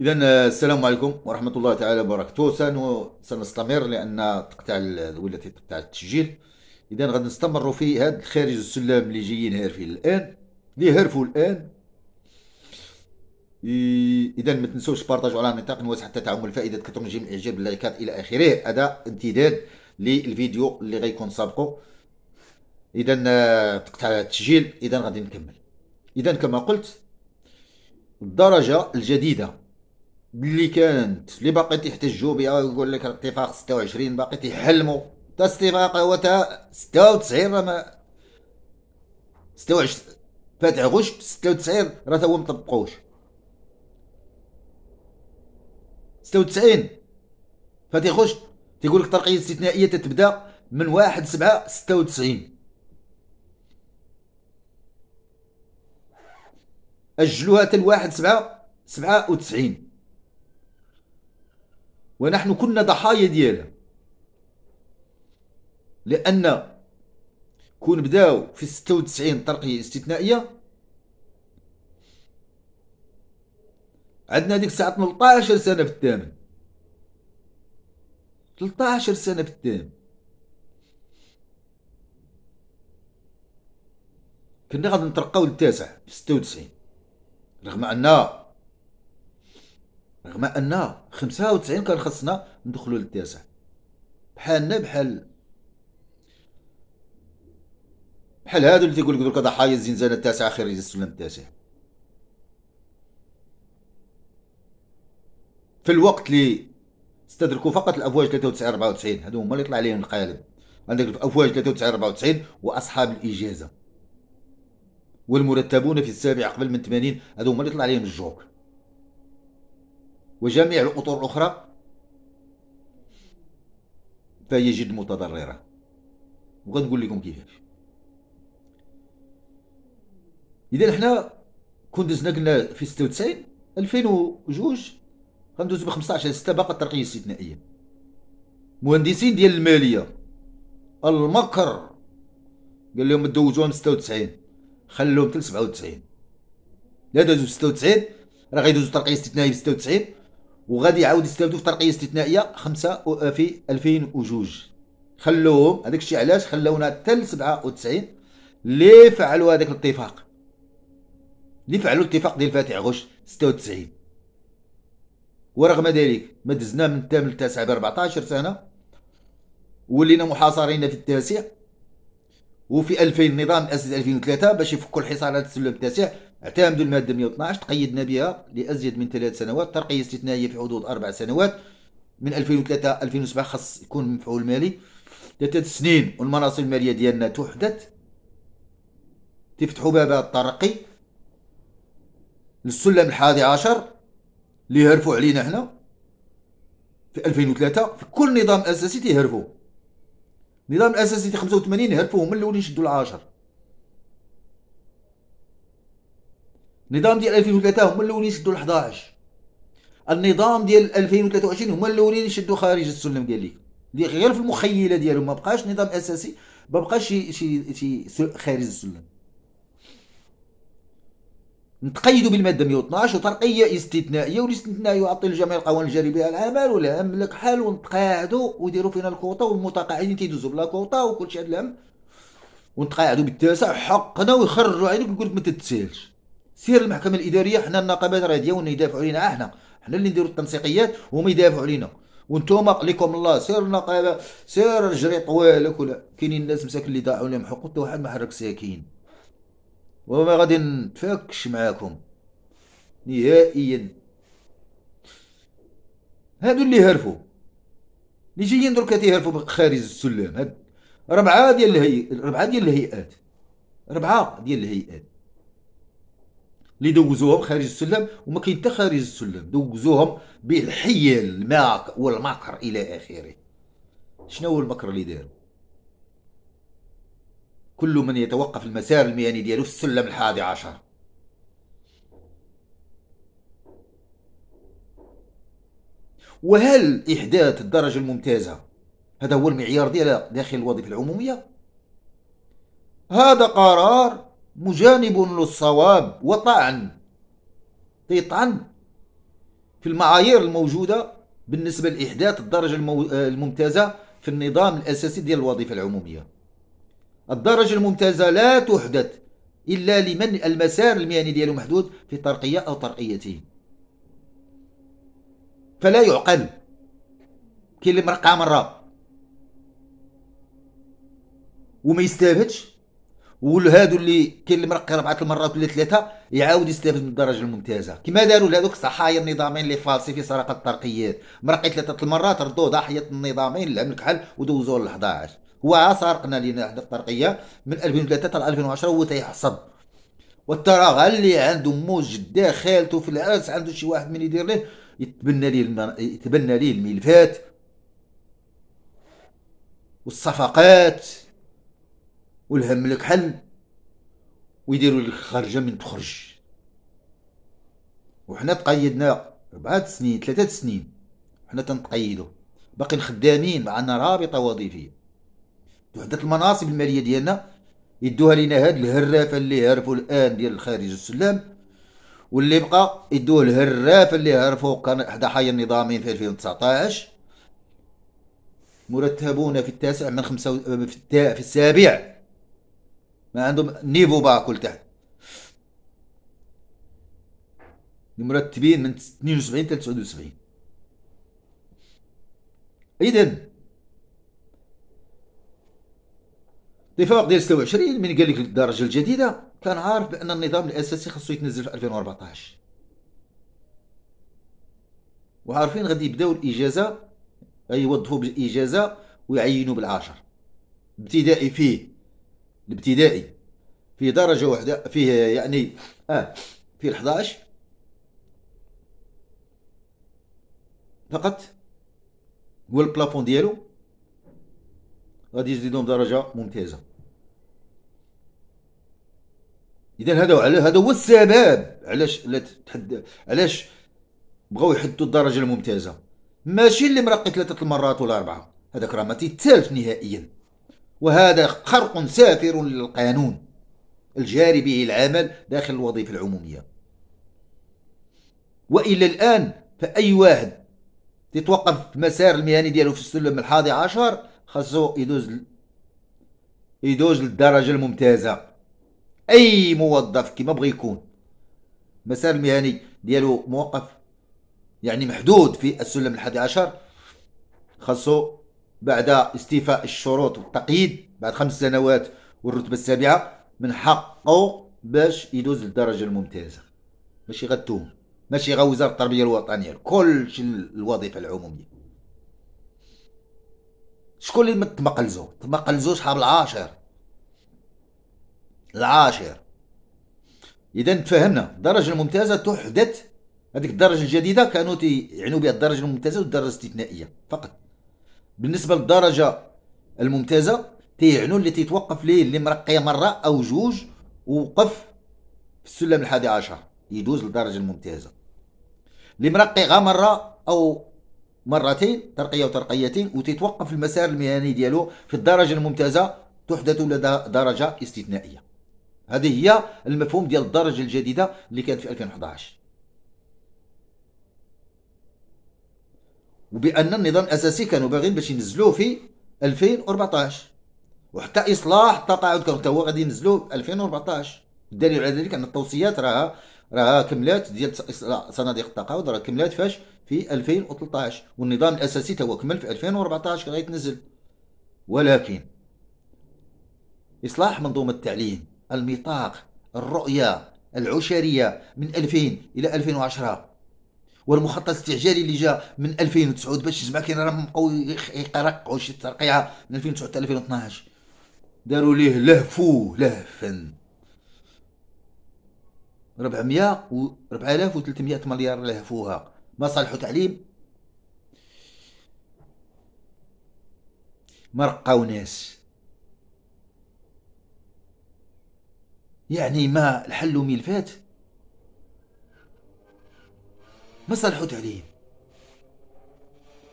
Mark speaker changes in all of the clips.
Speaker 1: اذا السلام عليكم ورحمه الله تعالى وبركاته سنستمر لان تقطع ولات تقطع التسجيل اذا غادي نستمروا في هذا خارج السلام اللي جايين هارفين الان اللي هرفوا الان اذا ما تنسوش بارطاجوا على نطاق واسع حتى تعمل فائده كثر من جيم الاعجاب اللايكات الى اخره هذا امتداد للفيديو اللي غيكون سابقه اذا تقطع التسجيل اذا غادي نكمل اذا كما قلت الدرجه الجديده اللي كانت اللي باقي تيحتجوا بها ويقول لك الاتفاق 26 باقي تيحلموا تا الاتفاق هو تا 96 راه ما 26 فاتح غشت 96 راه تا هو مطبقوش 96 فاتح غشت تيقول لك الترقيه الاستثنائيه تتبدا من 1 7 96 اجلوها حتى ل 1 7 97 ونحن كنا ضحايا ديالها لان كون بداو في 96 ترقيه استثنائيه عندنا ديك الساعه 13 سنه في الثامن 13 سنه في الثامن كنا غادي نترقاو للتاسع في 96 رغم ان رغم ان 95 كان خصنا ندخلوا للتاسع بحالنا بحال بحال هادو اللي تيقول لك درك ضحايا الزنزانه التاسعه خير يجي السلم التاسع في الوقت اللي استدركوا فقط الافواج 93 94 هادو هما اللي طلع عليهم القالب عندك الافواج 93 94 واصحاب الاجازه والمرتبون في السابع قبل من 80 هادو هما اللي طلع عليهم الجوكر وجميع الأطر الأخرى فهي جد متضررة وغنقول لكم كيفاش إذا حنا كون دزنا قلنا في 96 2002 غندوزو ب 15 ستة باقة الترقية الاستثنائية مهندسين ديال المالية المكر قال لهم دوزوها من 96 خلوهم حتى 97 لا دازو 96 راه غيدوزو ترقية الاستثنائية ب 96 وغادي يعاود يستافدوا في ترقيه استثنائيه خمسة آه، في 2002 خلوهم هذاك الشيء علاش خلونا حتى ل 97 اللي فعلوا هذاك الاتفاق اللي فعلوا الاتفاق ديال فاتح غش 96 ورغم ذلك ما دزنا من الثامن للتاسع ب 14 سنه ولينا محاصرين في التاسع وفي 2000 نظام اسس 2003 باش يفكوا الحصار على التسلم التاسع اعتمدوا المادة 112 تقيدنا بها لأزيد من ثلاث سنوات ترقية استثنائية في حدود أربع سنوات من 2003 2007 خص يكون مفعول مالي ثلاثة سنين والمناصب المالية ديالنا تحدث تفتحوا باب الترقي للسلم الحادي عشر اللي يهرفوا علينا احنا في 2003 في كل نظام اساسي تيهرفوا النظام الاساسي تي 85 هرفوه من الاول يشدوا العاشر النظام ديال 2003 هما الاولين شدوا ال 11 النظام ديال 2023 هما الاولين شدوا خارج السلم ديال ليك غير في المخيله ديالهم ما بقاش نظام اساسي ما بقاش شي شي شي خارج السلم نتقيدوا بالماده 112 وترقيه استثنائيه والاستثناء يعطي الجميع القوانين الجاري بها العمل ولا لك حال ونتقاعدوا ويديروا فينا الكوطه والمتقاعدين تيدوزوا بلا كوطه وكلشي هذا الهم ونتقاعدوا بالتاسع حقنا ويخرجوا عينك ويقول لك ما تتسالش سير المحكمه الاداريه حنا النقابات راه ديالنا يدافعوا علينا احنا آه، حنا اللي نديروا التنسيقيات وهما يدافعوا علينا وانتم لكم الله سير النقابه سير الجري طوالك وكل كاينين الناس مساكن اللي ضاعوا لهم حقوق حتى واحد ما حرك ساكين وما غادي نتفاكش معاكم نهائيا هادو اللي هرفوا اللي جايين دركا تيهرفوا خارج السلم هاد ربعه ديال الهي ربعه ديال الهيئات ربعه ديال الهيئات اللي دوزوهم خارج السلم وما كاين حتى خارج السلم دوزوهم بالحيل الماك والمكر الى اخره شنو هو المكر اللي داروا كل من يتوقف المسار المهني ديالو في السلم الحادي عشر وهل احداث الدرجه الممتازه هذا هو المعيار ديالها داخل الوظيفه العموميه هذا قرار مجانب للصواب وطعن تيطعن في المعايير الموجودة بالنسبة لإحداث الدرجة آه، الممتازة في النظام الأساسي ديال الوظيفة العمومية الدرجة الممتازة لا تحدث إلا لمن المسار المهني ديالو محدود في ترقية أو ترقيتين فلا يعقل كاين اللي مرقع مرة وما يستافدش وهادو اللي كاين اللي مرقي اربعه المرات ولا ثلاثه يعاود يستافد من الدرجه الممتازه كما داروا لهذوك الصحايا النظامين اللي فالسي في سرقه الترقيات مرقي ثلاثه المرات ردوه ضحيه النظامين اللي عملوا كحل ودوزوه ل 11 هو سرقنا لينا حدا الترقيه من 2003 حتى 2010 هو تيحصد والتراغ اللي عنده مو جداه خالته في العرس عنده شي واحد من يدير ليه يتبنى ليه يتبنى ليه الملفات والصفقات والهم لك حل ويديروا لك خرجه من تخرج وحنا تقيدنا أربعة سنين ثلاثة سنين حنا تنتقيدو باقيين خدامين معنا رابطة وظيفية وحدة المناصب المالية ديالنا يدوها لينا هاد الهرافة اللي هرفوا الآن ديال الخارج السلام واللي بقى يدوه الهرافة اللي هرفوا كان حدا حي النظامين في 2019 مرتبون في التاسع من خمسة و... في, في السابع ما عندهم نيفو باكل تحت مرتبين من 72 حتى 79 اذا الاتفاق ديال 26 من قال لك الدرجه الجديده كان عارف بان النظام الاساسي خاصو يتنزل في 2014 وعارفين غادي يبداو الاجازه غيوظفوا بالاجازه ويعينوا بالعاشر ابتدائي فيه الابتدائي فيه درجة واحدة فيه يعني اه فيه 11 فقط هو البلافون ديالو غادي يزيدهم درجة ممتازة اذا هذا هذا هو السبب علاش لا تحد علاش بغاو يحدوا الدرجه الممتازه ماشي اللي مرقي ثلاثه المرات ولا اربعه هذاك راه ما تيتسالش نهائيا وهذا خرق سافر للقانون الجاري به العمل داخل الوظيفة العمومية وإلى الآن فأي واحد يتوقف في المسار المهني ديالو في السلم الحادي عشر خاصو يدوز يدوز للدرجة الممتازة أي موظف كيما بغى يكون المسار المهني ديالو موقف يعني محدود في السلم الحادي عشر خاصو بعد استيفاء الشروط والتقييد بعد خمس سنوات والرتبه السابعه من حقه باش يدوز للدرجه الممتازه ماشي غتوم ماشي غا وزاره التربيه الوطنيه كلشي الوظيفه العموميه شكون اللي تمقلزو تمقلزو شحال العاشر العاشر اذا تفهمنا الدرجه الممتازه تحدث هذيك الدرجه الجديده كانوا يعنوا بها الدرجه الممتازه والدرجه الاستثنائيه فقط بالنسبه للدرجه الممتازه تيعنوا اللي تيتوقف ليه اللي مرقيه مره او جوج ووقف في السلم الحادي عشر يدوز للدرجه الممتازه اللي مرقي غا مره او مرتين ترقيه وترقيتين وتتوقف المسار المهني ديالو في الدرجه الممتازه تحدث لدى درجه استثنائيه هذه هي المفهوم ديال الدرجه الجديده اللي كانت في 2011 وبان النظام الاساسي كانوا باغيين باش ينزلوه في 2014 وحتى اصلاح التقاعد كانوا حتى هو غادي ينزلوه في 2014 الدليل على ذلك ان التوصيات راها راها كملات ديال صناديق التقاعد راه كملات فاش في 2013 والنظام الاساسي هو كمل في 2014 كان غيتنزل ولكن اصلاح منظومه التعليم الميثاق الرؤيه العشريه من 2000 الى 2010 والمخطط الاستعجالي اللي جا من 2009 باش يجمع كاين راه بقاو يقرقعوا شي ترقيعه من 2009 حتى 2012 داروا ليه لهفو لهفا 400 و 4300 مليار لهفوها ما صالحوا تعليم ما رقاو ناس يعني ما الحل ملفات ما صلحوت عليه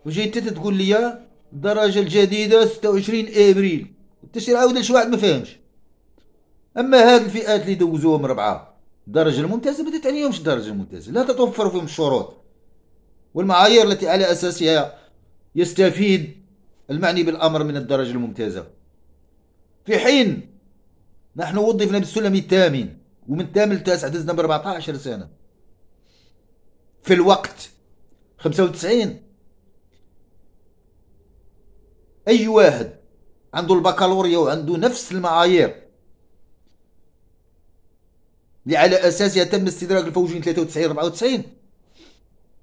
Speaker 1: وجيت انت تقول لي الدرجه الجديده 26 ابريل التشريع عاود لشي واحد ما فاهمش اما هاد الفئات اللي دوزوهم ربعه الدرجه الممتازه ما تعنيهمش الدرجه الممتازه لا تتوفر فيهم الشروط والمعايير التي على اساسها يستفيد المعني بالامر من الدرجه الممتازه في حين نحن وظفنا بالسلم الثامن ومن الثامن للتاسع دزنا ب 14 سنه في الوقت 95 اي واحد عنده البكالوريا وعنده نفس المعايير اللي على اساسها تم استدراك الفوجين 93 94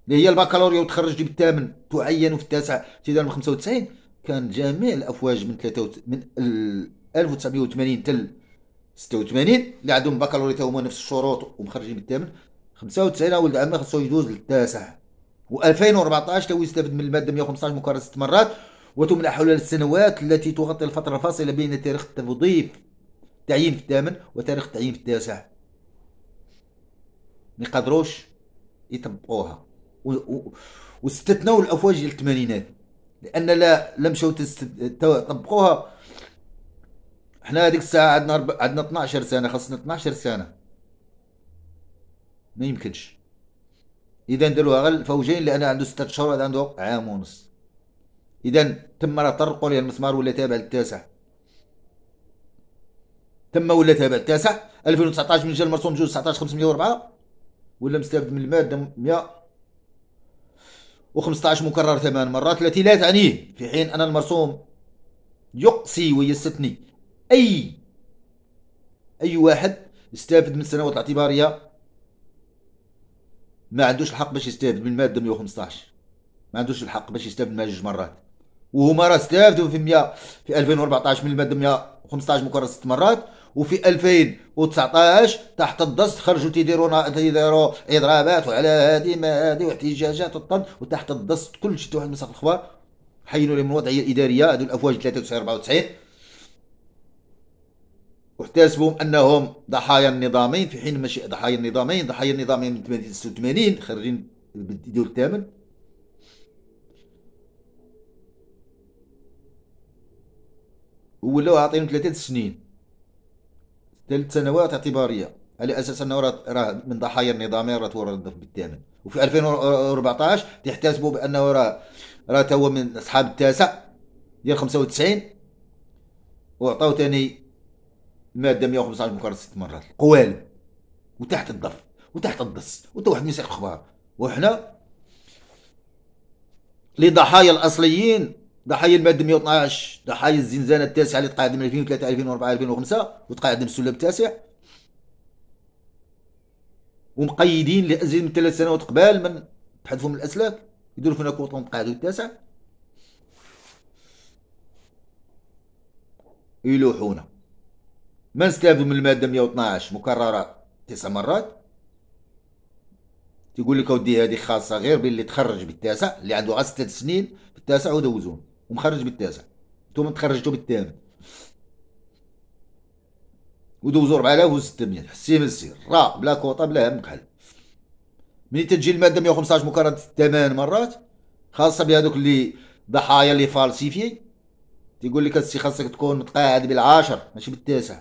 Speaker 1: اللي هي البكالوريا وتخرج بالثامن تعين في التاسع ابتداء من 95 كان جميع الافواج من 3 من 1980 تل 86 اللي عندهم بكالوريا هما نفس الشروط ومخرجين بالثامن 95 ولد عمي خصو يدوز للتاسع و2014 تو يستفد من الماده 115 مكرر ست مرات وتمنع حول السنوات التي تغطي الفتره الفاصله بين تاريخ التوظيف تعيين في الثامن وتاريخ التعيين في التاسع ما يقدروش يطبقوها و... و... واستثنوا الافواج ديال الثمانينات لان لا لا مشاو طبقوها حنا هذيك الساعه عندنا عندنا 12 سنه خاصنا 12 سنه ما يمكنش اذا داروها غير الفوجين لان عنده ستة اشهر هذا عنده عام ونص اذا تم راه طرقوا ليه المسمار ولا تابع للتاسع تم ولا تابع التاسع 2019 من جا المرسوم جوج 19 504 ولا مستافد من الماده 100 و15 مكرر ثمان مرات التي لا تعنيه في حين ان المرسوم يقصي ويستثني اي اي واحد يستافد من السنوات الاعتباريه ما عندوش الحق باش يستافد من الماده 115 ما عندوش الحق باش يستافد منها جوج مرات وهما راه استافدوا في 100 في 2014 من الماده 115 مكرر ست مرات وفي 2019 تحت الضغط خرجوا تيديروا تيديروا اضرابات وعلى هذه ما هذه واحتجاجات الطن وتحت الضغط كل شيء واحد مسخ الاخبار حينوا من الوضعيه الاداريه هذو الافواج 93 94 واحتسبهم انهم ضحايا النظامين في حين ماشي ضحايا النظامين ضحايا النظامين من 86 خارجين بالدور الثامن ولاو عاطينهم ثلاثة سنين ثلاث سنوات اعتبارية على أساس أنه راه من ضحايا النظامين راه تورد بالثامن وفي 2014 تحتسبوا بأنه راه راه هو من أصحاب التاسع ديال 95 وعطاو ثاني ماده 115 مكرر ست مرات قوالب وتحت الضف وتحت الضس وتو واحد مساق الاخبار وحنا لضحايا الاصليين ضحايا الماده 112 ضحايا الزنزانه التاسعه اللي تقاعد من 2003 2004 2005 وتقاعد من السلم التاسع ومقيدين لازيد من ثلاث سنوات قبال من تحذفهم من الاسلاك يديروا فينا كوطون تقاعدوا التاسع يلوحونا ما نستافدوا من المادة 112 مكررة تسع مرات تيقول لك اودي هذه خاصة غير باللي تخرج بالتاسع اللي عنده غير ست سنين بالتاسع هو ومخرج بالتاسع انتم تخرجتوا بالثامن ودوزوا 4600 حسي من السير راه بلا كوطا بلا هم كحل ملي تجي المادة 115 مكررة ثمان مرات خاصة بهذوك اللي ضحايا اللي فالسيفي تيقول لك السي خاصك تكون متقاعد بالعاشر ماشي بالتاسع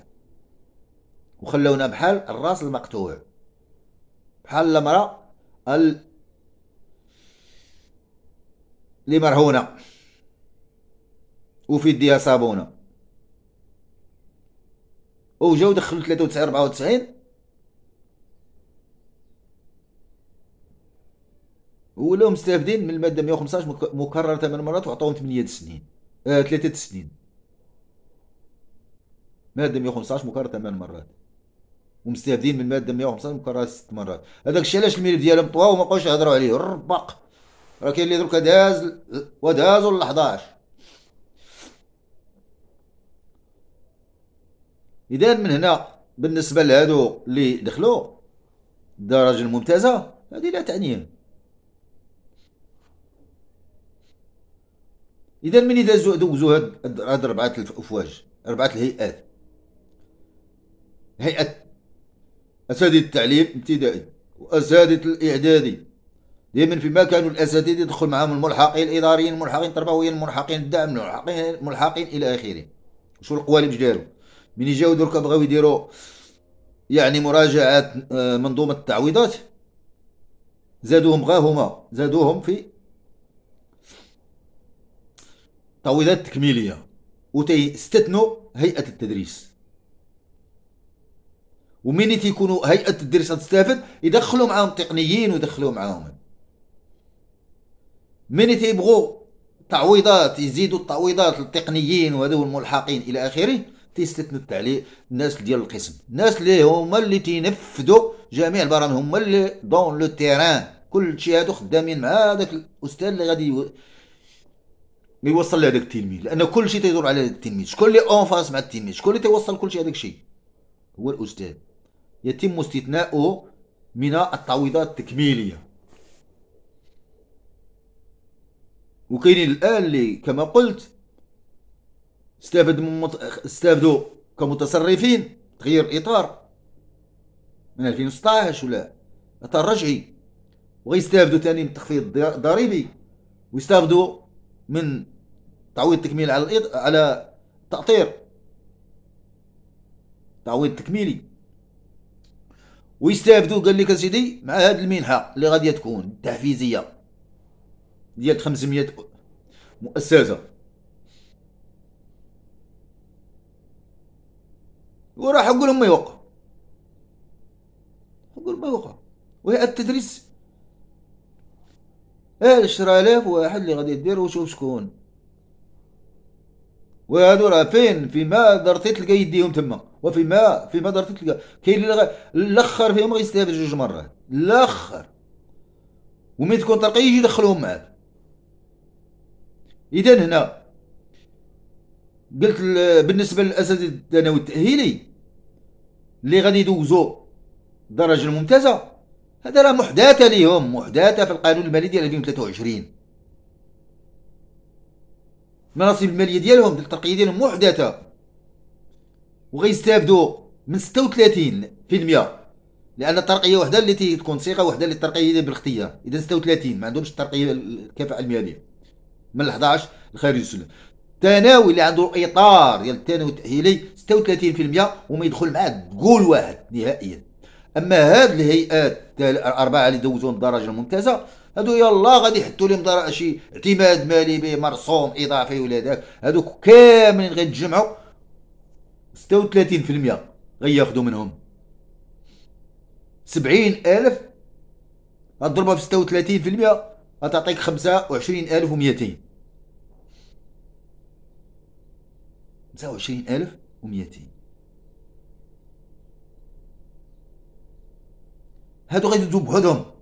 Speaker 1: وخلونا بحال الراس المقطوع بحال المرأة ال اللي مرهونة وفي يديها صابونة وجاو دخلوا 93 94 ولاو مستافدين من الماده 115 مكرره 8 مرات وعطاوهم 8 سنين آه، ثلاثة سنين ماده 115 مكرره 8 مرات ومستافدين من ماده 195 مكرره ست مرات هذاك الشيء علاش الملف ديالهم طوا وما بقاوش يهضروا عليه ربق راه كاين اللي دروك داز ودازوا ل 11 اذا من هنا بالنسبه لهادو اللي دخلوا الدرجه الممتازه هذه لا تعنيهم اذا من دازو دوزو هاد هاد ربعه الافواج ربعه الهيئات هيئه أساتذة التعليم ابتدائي وأساتذة الإعدادي دائما فيما مكان الأساتذة يدخل معهم الملحقين الإداريين الملحقين التربويين الملحقين الدعم الملحقين الملحقين إلى آخره شو القوالب ديالو من جاو دركا بغاو يديروا يعني مراجعة آه، منظومة التعويضات زادوهم غا هما زادوهم في تعويضات تكميلية وتستثنوا هيئة التدريس ومين تيكونوا هيئه الدرس تستافد يدخلوا معاهم تقنيين ويدخلوا معاهم مين تيبغوا تعويضات يزيدوا التعويضات للتقنيين وهذو الملحقين الى اخره تيستثنوا التعليق الناس ديال القسم الناس اللي هما اللي تينفذوا جميع البرامج هما اللي دون لو تيران كل شيء هادو خدامين مع هذاك الاستاذ اللي غادي يوصل لهذاك التلميذ لان كل شيء تيدور على التلميذ شكون اللي اون فاس مع التلميذ شكون اللي تيوصل كل شيء هذاك الشيء هو الاستاذ يتم استثناؤه من التعويضات التكميليه وكاينين الان اللي كما قلت استافد من كمتصرفين تغيير الاطار من 2016 ولا اطار رجعي وغيستافدو ثاني من التخفيض الضريبي ويستافدوا من تعويض التكميل على على التأطير تعويض تكميلي ويستافدوا قال لك اسيدي مع هذه المنحه اللي غادي تكون تحفيزيه ديال 500 مؤسسه وراح اقول لهم ما يوقع اقول ما يوقع وهي التدريس 10000 إيه، واحد اللي غادي يدير وشوف شكون وهادو راه فين في ما درتي تلقى يديهم تما وفي ما في ما درتي تلقى كاين اللي الاخر فيهم غيستافد جوج مرات الاخر ومين تكون طرقي يجي يدخلهم معاك اذا هنا قلت بالنسبه للاساتذه الثانوي التاهيلي اللي غادي يدوزوا الدرجه الممتازه هذا راه محدثه ليهم محدثه في القانون المالي ديال 2023 المناصب الماليه ديالهم الترقيه ديالهم محدثه وغيستافدوا من 36% لان الترقيه وحده اللي تكون صيغه وحده اللي الترقيه بالاختيار اذا 36 ما عندهمش الترقيه الكفاءه الماليه من 11 الخارج السلم الثانوي اللي عنده اطار ديال الثانوي التاهيلي 36% وما يدخل معاه تقول واحد نهائيا اما هاد الهيئات الاربعه اللي دوزون الدرجه الممتازه هادو يلا غادي يحطوا لي لهم شي اعتماد مالي به مرسوم اضافي ولا داك هادوك كاملين غيتجمعوا 36% غياخذوا منهم 70000 غضربها في 36% في غتعطيك 25200 25200 هادو غيدوزو بوحدهم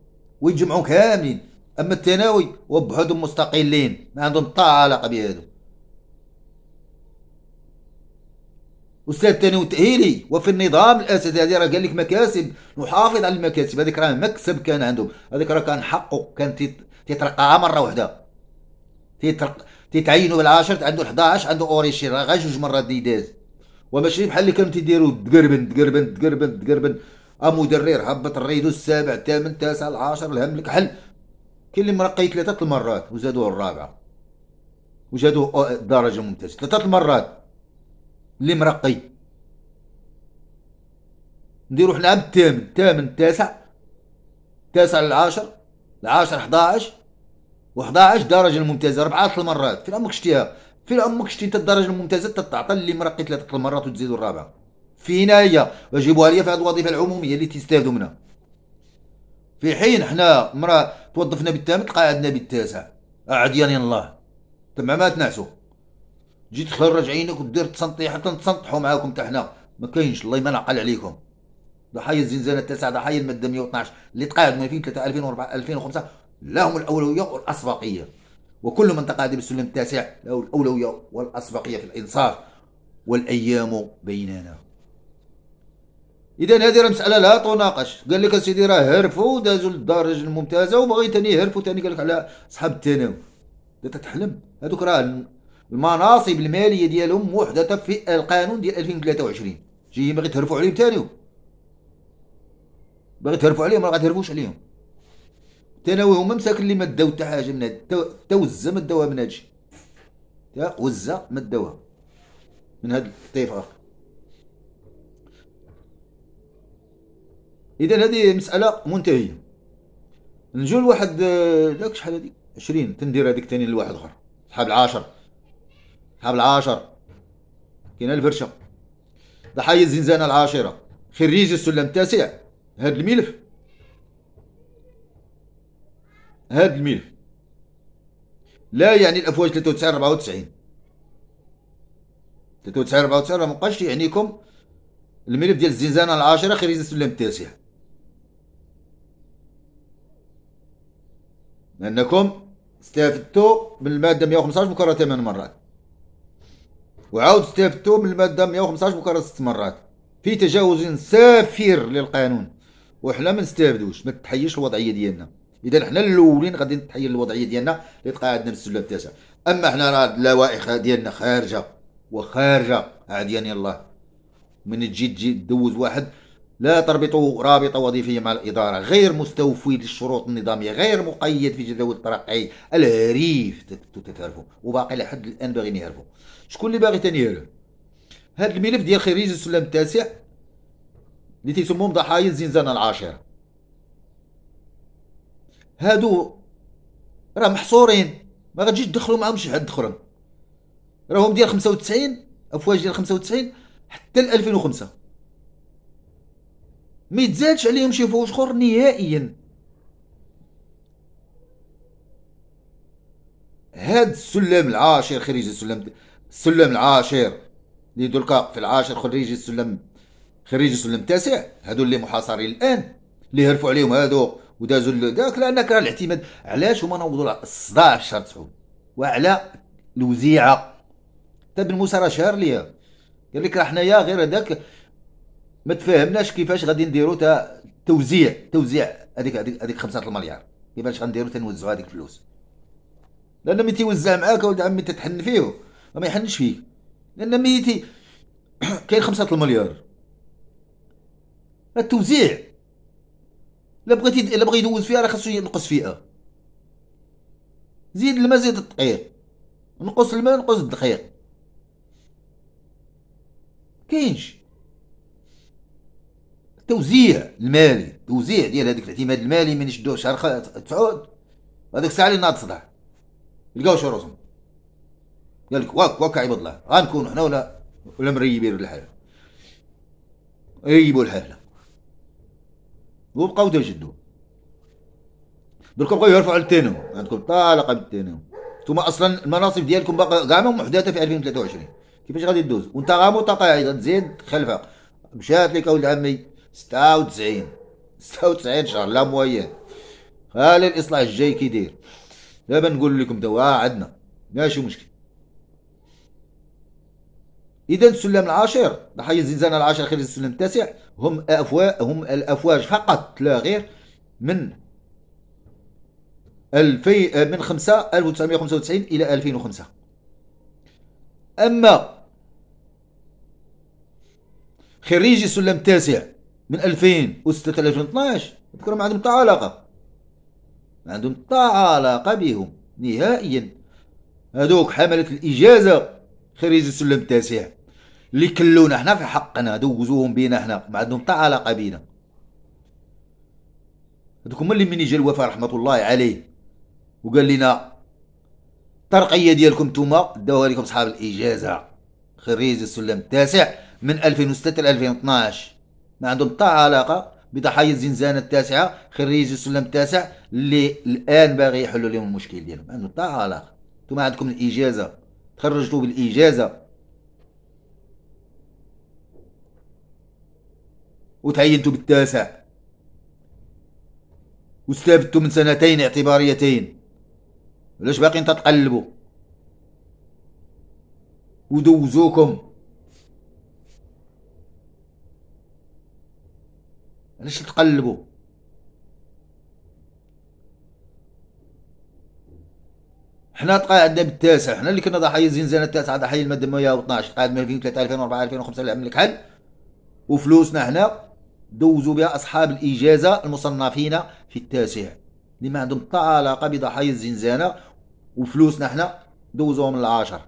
Speaker 1: ويجمعوا كاملين اما الثانوي وبحدهم مستقلين ما عندهم علاقه بهادو استاذ الثانوي التاهيلي وفي النظام الاساسي هذه راه قال لك مكاسب نحافظ على المكاسب هذيك راه مكسب كان عندهم هذيك راه كان حقه كان تترقى مره واحده تيترق تتعينوا بالعاشر عنده 11 عنده اوريشي راه غير جوج مرات ديداز وماشي بحال اللي كانوا تيديروا تقربن تقربن تقربن تقربن مدرر هبط الريدو السابع الثامن التاسع العاشر الهم لك حل كاين اللي مرقي ثلاثة المرات وزادوه الرابعة وجادوه آه، درجة ممتازة ثلاثة المرات اللي مرقي نديرو حنا عام الثامن الثامن التاسع التاسع العاشر العاشر 11 و11 درجة ممتازة أربعة المرات فين عمرك شتيها فين عمرك شتي انت الدرجة الممتازة تعطى اللي مرقي ثلاثة المرات وتزيدو الرابعة فينا هي واجبها لي في هذه الوظيفه العموميه اللي تستافدوا منها في حين حنا مرة توظفنا بالثامن تلقى عندنا بالتاسع عديان الله تما ما تنعسوا جي تخرج عينك ودير تسنطي حتى نتصنطحوا معاكم حتى حنا ما كاينش الله ما نعقل عليكم ضحايا الزنزانه التاسعه ضحايا الماده 112 اللي تقاعد من 3 2004 2005 لهم الاولويه والاسبقيه وكل من تقاعد بالسلم التاسع له الاولويه والاسبقيه في الانصاف والايام بيننا اذا هذه راه مساله لا تناقش قال لك اسيدي راه هرفوا ودازوا للدرجه الممتازه وبغي ثاني يهرفوا ثاني قال لك على اصحاب الثانوي انت تحلم هذوك راه المناصب الماليه ديالهم محدثه في القانون ديال 2023 جايين باغي تهرفوا عليهم ثاني باغي تهرفوا عليهم راه غاتهرفوش عليهم الثانوي هما مساكن اللي ما داو حتى حاجه من هاد تا وزه ما داوها من هادشي تا وزه ما داوها من هاد الطيف اذا هذه مساله منتهيه نجو لواحد آه، داك شحال هذيك 20 تندير هذيك ثاني لواحد اخر صحاب العاشر صحاب العاشر كاينه الفرشه ضحايا الزنزانه العاشره خريج السلم التاسع هذا الملف هذا الملف لا يعني الافواج 93 94 93 94 ما بقاش يعنيكم الملف ديال الزنزانه العاشره خريج السلم التاسع لأنكم استفدتوا من المادة 115 مكررة 8 مرات وعاود استفدتوا من المادة 115 مكررة 6 مرات في تجاوز سافر للقانون وحنا ما نستافدوش ما تحيش الوضعية ديالنا اذا حنا الاولين غادي نتحيل الوضعيه ديالنا اللي تقاعدنا في السله التاسع اما حنا راه اللوائح ديالنا خارجه وخارجه يعني الله من تجي تجي تدوز واحد لا تربط رابطة وظيفية مع الإدارة غير مستوفي للشروط النظامية غير مقيد في جدول الترقي الهريف تتعرفوا وباقي لحد الآن باغي يعرفوا شكون اللي باغي تاني يعرف هذا الملف ديال خريج السلم التاسع اللي تيسموهم ضحايا الزنزانة العاشرة هادو راه محصورين ما غتجيش تدخلوا معاهم شي حد اخرى راهم ديال 95 افواج ديال 95 حتى ل 2005 ما يتزادش عليهم شي فوز اخر نهائيا هاد السلم العاشر خريج السلم السلم العاشر اللي دركا في العاشر خريج السلم خريج السلم التاسع هادو اللي محاصرين الان اللي هرفوا عليهم هادو ودازوا داك لانك راه الاعتماد علاش هما نوضوا الصداع في شهر تسعود وعلى الوزيعه تا طيب بن موسى راه شهر ليها قال لك راه حنايا غير هذاك ما تفهمناش كيفاش غادي نديرو تا توزيع توزيع هذيك هذيك هذيك 5 المليار كيفاش غنديرو تنوزعو هذيك الفلوس لان ميتي وزع معاك ولد عمي تتحن فيه ما يحنش فيك لان ميتي كاين 5 المليار التوزيع لا بغيتي الا بغى يدوز فيها راه خاصو ينقص فيها زيد الماء زيد الدقيق نقص الماء نقص الدقيق كاينش التوزيع المالي التوزيع ديال هذاك الاعتماد المالي من شدوه شهر تسعود هذاك الساعه اللي ناض صداع لقاو شي روسهم قال لك واك واك عباد الله غنكونوا حنا ولا ولا مريبين الحال ريبوا الحال وبقاو تجدوا درك بقاو يرفعوا على التينو عندكم طالقه بالتينو نتوما اصلا المناصب ديالكم باقا كاع محدثه في 2023 كيفاش غادي دوز وانت غامو تقاعد غتزيد خلفها مشات لك اولد عمي 96 96 شهر لا موين ها الاصلاح الجاي داير دابا نقول لكم دوا عندنا ماشي مشكل اذا السلم العاشر ضحايا الزنزانه العاشر خير السلم التاسع هم افواج هم الافواج فقط لا غير من الفي من 5 1995 الى 2005 اما خريجي السلم التاسع من 2006 ل 2012 اذكروا ما عندهم حتى علاقه ما عندهم حتى علاقه بهم نهائيا هذوك حملة الإجازة خريج السلم التاسع اللي كلونا حنا في حقنا دوزوهم بينا حنا ما عندهم حتى علاقة بينا هذوك هما اللي من جا الوفاء رحمة الله عليه وقال لنا الترقية ديالكم نتوما داوها لكم صحاب الإجازة خريج السلم التاسع من 2006 ل 2012 ما عندهم حتى علاقه بضحايا الزنزانه التاسعه خريج السلم التاسع اللي الان باغي يحلوا لهم المشكل ديالهم ما عندهم حتى علاقه انتم عندكم الاجازه تخرجتوا بالاجازه وتعينتوا بالتاسع واستفدتوا من سنتين اعتباريتين علاش باقيين تتقلبوا ودوزوكم علاش تقلبوا حنا تقاعد عندنا إيه بالتاسع حنا اللي كنا ضحايا الزنزانه التاسعه ضحايا الماده 112 تقاعد من 2003 2004 2005 العام الكحل وفلوسنا حنا دوزوا بها اصحاب الاجازه المصنفين في التاسع اللي ما عندهم حتى علاقه بضحايا الزنزانه وفلوسنا حنا دوزوهم العاشر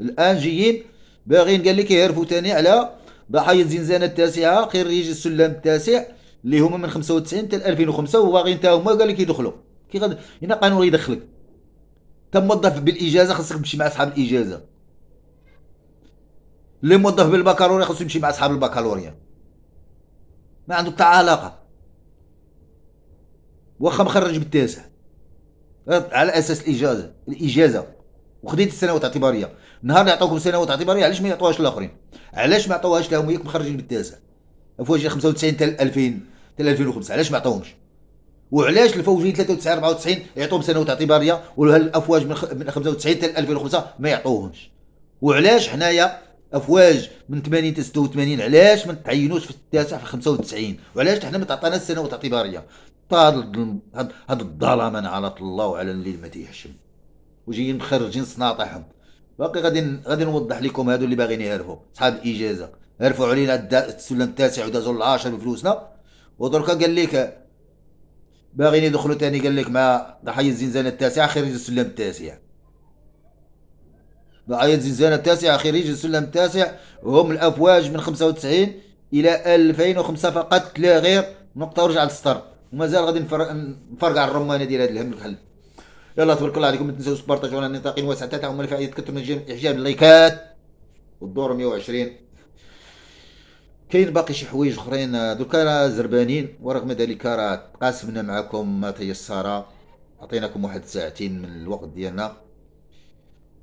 Speaker 1: الان جايين باغيين قال لك يعرفوا تاني على ضحايا الزنزانه التاسعه خريج السلم التاسع اللي هما من 95 حتى 2005 وباغي حتى هما قال لك يدخلوا كي غادي هنا قانون يدخلك انت موظف بالاجازه خاصك تمشي مع اصحاب الاجازه اللي موظف بالبكالوريا خاصو يمشي مع اصحاب البكالوريا ما عنده حتى علاقه واخا مخرج بالتاسع على اساس الاجازه الاجازه وخديت السنوات الاعتباريه نهار اللي عطاوكم سنوات اعتباريه علاش ما يعطوهاش للاخرين علاش ما عطوهاش لهم ياك مخرجين بالتاسع فواجي 95 حتى 2000 حتى 2005 علاش ما عطاهمش وعلاش الفوجين 93 94 يعطوهم سنوات اعتباريه والافواج من 95 حتى 2005 ما يعطوهمش وعلاش حنايا افواج من 80 حتى 86 علاش ما تعينوش في التاسع في 95 وعلاش حنا ما تعطيناش سنوات اعتباريه هذا الظلام انا على الله وعلى اللي ما تيحشم وجايين مخرجين صناطحهم باقي غادي غادي نوضح لكم هادو اللي باغيين يعرفوا صحاب الاجازه رفعوا علينا السلم التاسع ودازوا العاشر بفلوسنا ودركا قال لك باغيين يدخلوا تاني قال لك مع ضحايا الزنزانه التاسعه خريج السلم التاسع ضحايا الزنزانه التاسعه خريج السلم التاسع هم الافواج من 95 الى 2005 فقط لا غير نقطه ورجع للسطر ومازال غادي نفرقع الرمانه ديال هذا الهم الحل يلا تبارك الله عليكم ما تنساوش تبارطاجيو على النطاقين واسعه تاعهم الفائده كثر من الاعجاب اللايكات والدور 120 كاين باقي شي حوايج اخرين آه، دوكا راه زربانين ورغم ذلك راه تقاسمنا معكم ما تيسر عطيناكم واحد ساعتين من الوقت ديالنا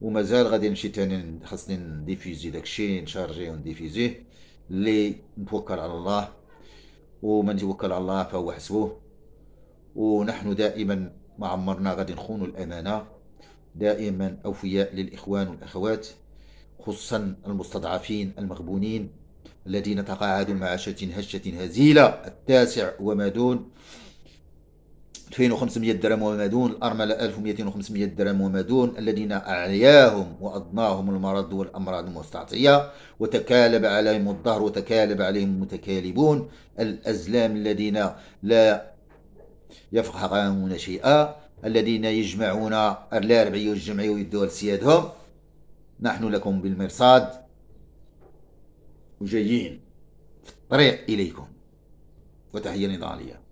Speaker 1: ومازال غادي نمشي تاني خاصني نديفيزي داكشي نشارجيه ونديفيزي اللي نتوكل على الله ومن يتوكل على الله فهو حسبه ونحن دائما ما عمرنا غادي نخونوا الامانه دائما اوفياء للاخوان والاخوات خصوصا المستضعفين المغبونين الذين تقاعدوا مع عشرة هشة هزيلة التاسع وما دون 2500 درهم وما دون الأرملة 1200 و500 درهم وما دون الذين أعياهم وأضناهم المرض والأمراض المستعطية وتكالب عليهم الظهر وتكالب عليهم المتكالبون الأزلام الذين لا يفقهون شيئا الذين يجمعون الأربعية والجمعية ويدوها لسيادهم نحن لكم بالمرصاد وجايين في الطريق إليكم وتحية نضالية